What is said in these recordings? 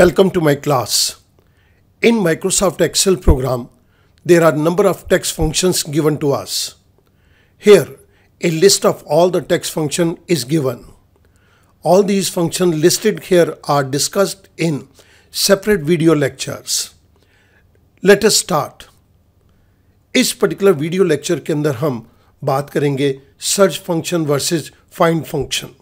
Welcome to my class. In Microsoft Excel program, there are number of text functions given to us. Here, a list of all the text function is given. All these functions listed here are discussed in separate video lectures. Let us start. इस particular video lecture, के अंदर हम बात करेंगे search function versus find function.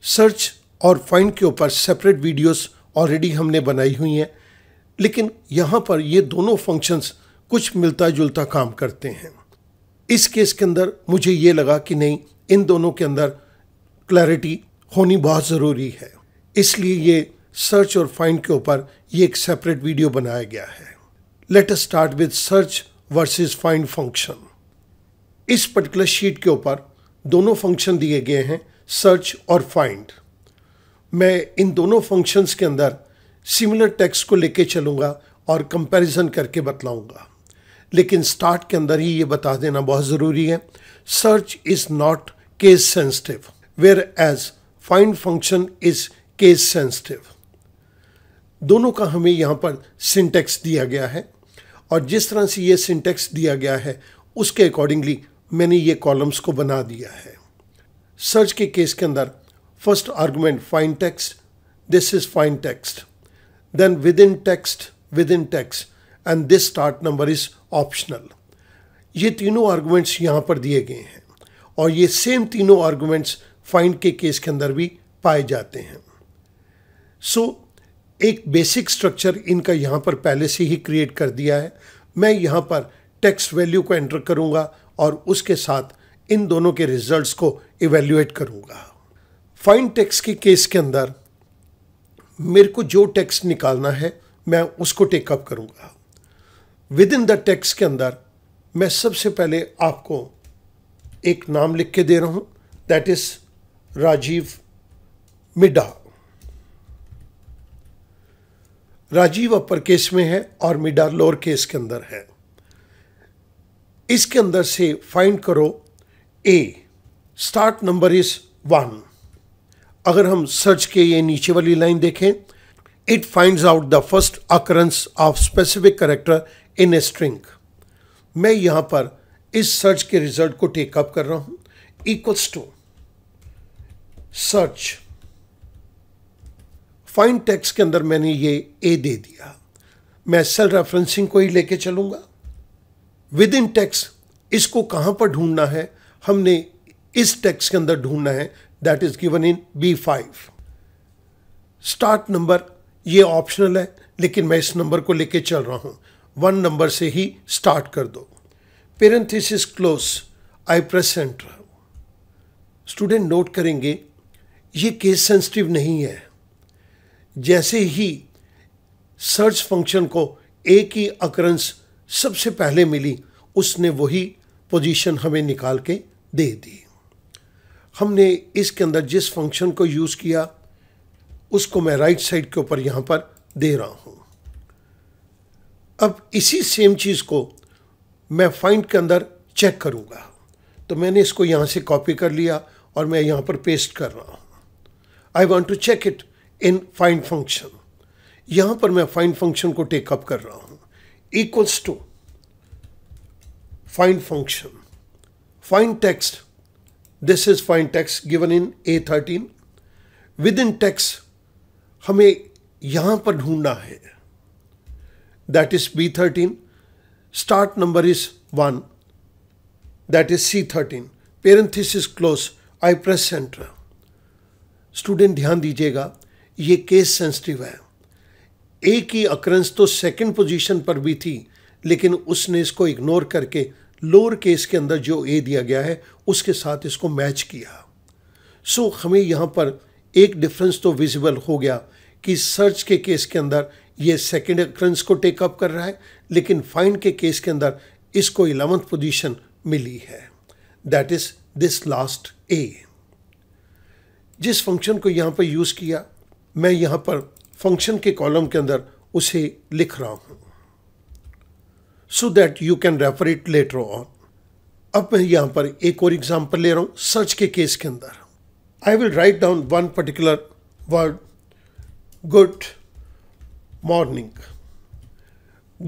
Search और find के ऊपर separate videos already हमने बनाई हुई हैं लेकिन यहाँ पर ये दोनों फंक्शंस कुछ मिलता जुलता काम करते हैं इस केस के अंदर मुझे ये लगा कि नहीं इन दोनों के अंदर क्लैरिटी होनी बहुत ज़रूरी है इसलिए ये सर्च और फाइंड के ऊपर ये एक सेपरेट वीडियो बनाया गया है let us start with search versus find function इस पर्टिकुलर शीट के ऊपर दोनों फंक्शन दिए गए हैं सर्च और फाइंड मैं इन दोनों फंक्शंस के अंदर सिमिलर टेक्स्ट को लेके चलूँगा और कंपैरिजन करके बतलाऊँगा लेकिन स्टार्ट के अंदर ही ये बता देना बहुत ज़रूरी है search is not case sensitive where as find function is case sensitive दोनों का हमें यहाँ पर सिंटेक्स दिया गया है और जिस तरह से ये सिंटेक्स दिया गया है उसके अकॉर्डिंगली मैंने ये कॉलम्स को बना दिया है सर्च के केस के अंदर First argument, find text. This is find text. Then within text, within text. And this start number is optional ये तीनों आर्गूमेंट्स यहाँ पर दिए गए हैं और ये सेम तीनों आर्गूमेंट्स फाइंड के केस के अंदर भी पाए जाते हैं सो so, एक बेसिक स्ट्रक्चर इनका यहाँ पर पहले से ही क्रिएट कर दिया है मैं यहाँ पर टेक्स्ट वैल्यू को एंटर करूँगा और उसके साथ इन दोनों के रिजल्ट्स को इवेल्यूएट करूँगा फाइन टैक्स के केस के अंदर मेरे को जो टैक्स निकालना है मैं उसको टेकअप करूंगा विद इन द टैक्स के अंदर मैं सबसे पहले आपको एक नाम लिख के दे रहा हूं दैट इज़ राजीव मिडा राजीव अपर केस में है और मिडा लोअर केस के अंदर है इसके अंदर से फाइंड करो a start number is one अगर हम सर्च के ये नीचे वाली लाइन देखें it finds out the first occurrence of specific character in a string मैं यहाँ पर इस सर्च के रिजल्ट को टेकअप कर रहा हूँ equals to search find text के अंदर मैंने ये ए दे दिया मैं सेल रेफरेंसिंग को ही लेके चलूंगा विद इन टैक्स इसको कहाँ पर ढूंढना है हमने इस टैक्स के अंदर ढूंढना है that is given in B five start number ये ऑप्शनल है लेकिन मैं इस नंबर को लेके चल रहा हूँ वन नंबर से ही स्टार्ट कर दो parenthesis close I press enter student note करेंगे ये केस सेंसिटिव नहीं है जैसे ही सर्च फंक्शन को एक ही अकरेंस सबसे पहले मिली उसने वही पोजीशन हमें निकाल के दे दी हमने इसके अंदर जिस फंक्शन को यूज़ किया उसको मैं राइट साइड के ऊपर यहाँ पर दे रहा हूँ अब इसी सेम चीज़ को मैं फाइंड के अंदर चेक करूँगा तो मैंने इसको यहाँ से कॉपी कर लिया और मैं यहाँ पर पेस्ट कर रहा हूँ I want to check it in find function यहाँ पर मैं फाइंड फंक्शन को टेकअप कर रहा हूँ equals to find function find text this is find text given in A thirteen within text हमें यहां पर ढूंढना है that is B thirteen start number is one that is C thirteen parenthesis is close I press enter student ध्यान दीजिएगा ये case sensitive है ए की अक्रेंस तो सेकंड पोजीशन पर भी थी लेकिन उसने इसको इग्नोर करके लोअर केस के अंदर जो ए दिया गया है उसके साथ इसको मैच किया सो so, हमें यहाँ पर एक डिफरेंस तो विजिबल हो गया कि सर्च के केस के अंदर ये सेकेंड अक्रंस को टेकअप कर रहा है लेकिन फाइंड के केस के अंदर इसको इलेवंथ पोजीशन मिली है that is this last a जिस फंक्शन को यहाँ पर यूज़ किया मैं यहाँ पर फंक्शन के कॉलम के अंदर उसे लिख रहा हूँ so that you can refer it later on अब मैं यहाँ पर एक और एग्जाम्पल ले रहा हूँ सर्च के केस के अंदर I will write down one particular word good morning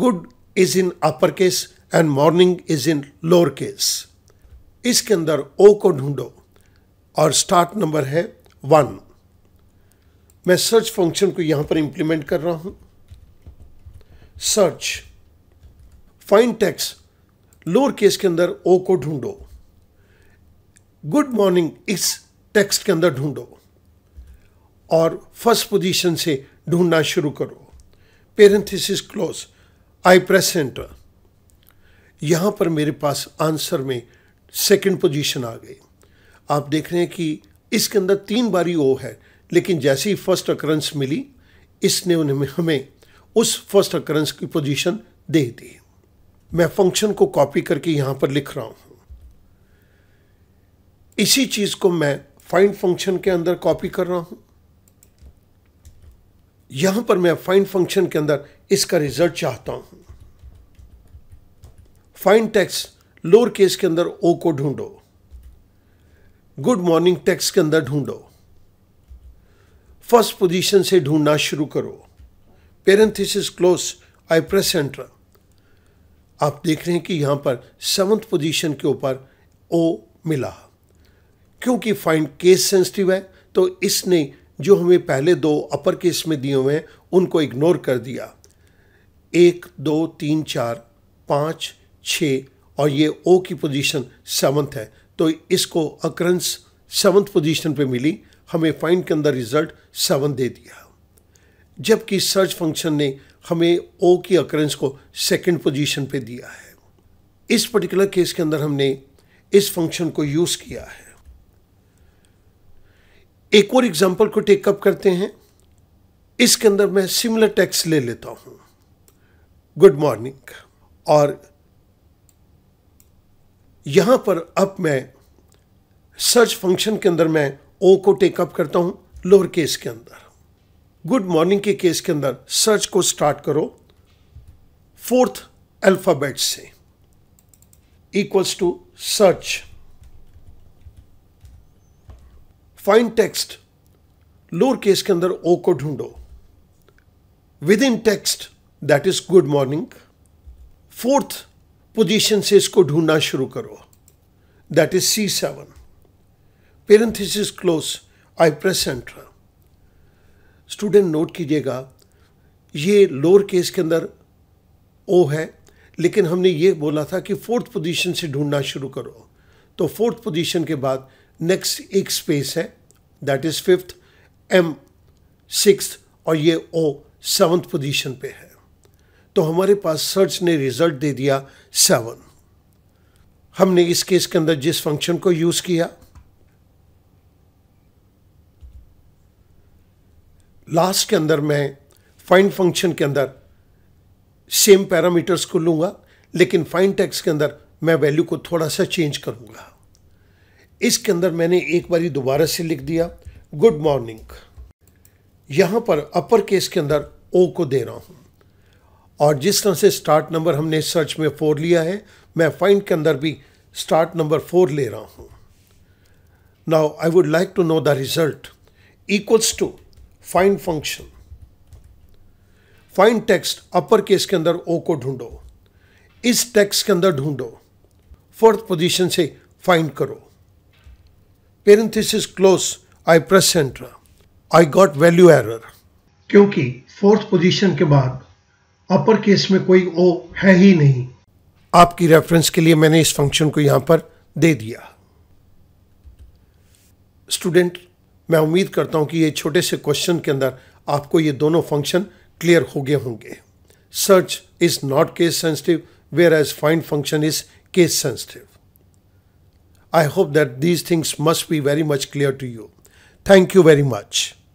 good is in upper case and morning is in lower case इसके अंदर ओ को ढूंढो और स्टार्ट नंबर है वन मैं सर्च फंक्शन को यहां पर इंप्लीमेंट कर रहा हूं search find text lower case के अंदर ओ को ढूंढो गुड मॉर्निंग इस टेक्स्ट के अंदर ढूंढो और फर्स्ट पोजीशन से ढूंढना शुरू करो parenthesis close I press enter यहाँ पर मेरे पास आंसर में सेकंड पोजीशन आ गई आप देख रहे हैं कि इसके अंदर तीन बारी ओ है लेकिन जैसे ही फर्स्ट अकरेंस मिली इसने उन्हें हमें उस फर्स्ट अकरेंस की पोजीशन दे दी मैं फंक्शन को कॉपी करके यहां पर लिख रहा हूं इसी चीज़ को मैं फाइंड फंक्शन के अंदर कॉपी कर रहा हूं यहां पर मैं फाइंड फंक्शन के अंदर इसका रिजल्ट चाहता हूं फाइंड टैक्स लोअर केस के अंदर ओ को ढूंढो गुड मॉर्निंग टैक्स के अंदर ढूंढो फर्स्ट पोजीशन से ढूंढना शुरू करो parenthesis close I press enter आप देख रहे हैं कि यहाँ पर सेवन्थ पोजीशन के ऊपर ओ मिला क्योंकि फाइंड केस सेंसिटिव है तो इसने जो हमें पहले दो अपर केस में दिए हुए हैं उनको इग्नोर कर दिया एक दो तीन चार पाँच छ और ये ओ की पोजीशन सेवन्थ है तो इसको अक्रंस सेवन्थ पोजीशन पे मिली हमें फाइंड के अंदर रिजल्ट सेवन दे दिया जबकि सर्च फंक्शन ने हमें ओ की अकरेंस को सेकंड पोजीशन पे दिया है इस पर्टिकुलर केस के अंदर हमने इस फंक्शन को यूज़ किया है एक और एग्जाम्पल को टेकअप करते हैं इसके अंदर मैं सिमिलर टेक्स ले लेता हूँ गुड मॉर्निंग और यहां पर अब मैं सर्च फंक्शन के अंदर मैं ओ को टेकअप करता हूं लोअर केस के अंदर गुड मॉर्निंग के केस के अंदर सर्च को स्टार्ट करो फोर्थ अल्फ़ाबेट से equals to search find text lower case के अंदर ओ को ढूंढो within text that is good morning fourth position से इसको ढूंढना शुरू करो that is C seven parenthesis close I press enter student note कीजिएगा ये लोअर केस के अंदर ओ है लेकिन हमने ये बोला था कि फोर्थ पोजीशन से ढूंढना शुरू करो तो फोर्थ पोजीशन के बाद नेक्स्ट एक स्पेस है that is fifth M six और ये ओ सेवन्थ पोजीशन पे है तो हमारे पास सर्च ने रिजल्ट दे दिया सेवन हमने इस केस के अंदर जिस फंक्शन को यूज़ किया लास्ट के अंदर मैं फाइंड फंक्शन के अंदर सेम पैरामीटर्स को लूँगा लेकिन फाइन टैक्स के अंदर मैं वैल्यू को थोड़ा सा चेंज करूँगा इसके अंदर मैंने एक बारी दोबारा से लिख दिया गुड मॉर्निंग यहाँ पर अपर केस के अंदर ओ को दे रहा हूँ और जिस तरह से स्टार्ट नंबर हमने सर्च में फोर लिया है मैं फाइंड के अंदर भी स्टार्ट नंबर फोर ले रहा हूँ now I would like to know the result equals to find function find text upper case के अंदर ओ को ढूंढो इस टेक्स्ट के अंदर ढूंढो फोर्थ पोजीशन से फाइंड करो parenthesis close I press enter I got value error क्योंकि फोर्थ पोजीशन के बाद अपर केस में कोई ओ है ही नहीं आपकी रेफरेंस के लिए मैंने इस फंक्शन को यहां पर दे दिया स्टूडेंट मैं उम्मीद करता हूँ कि ये छोटे से क्वेश्चन के अंदर आपको ये दोनों फंक्शन क्लियर हो गए होंगे search is not case sensitive where as find function is case sensitive I hope that these things must be very much clear to you thank you very much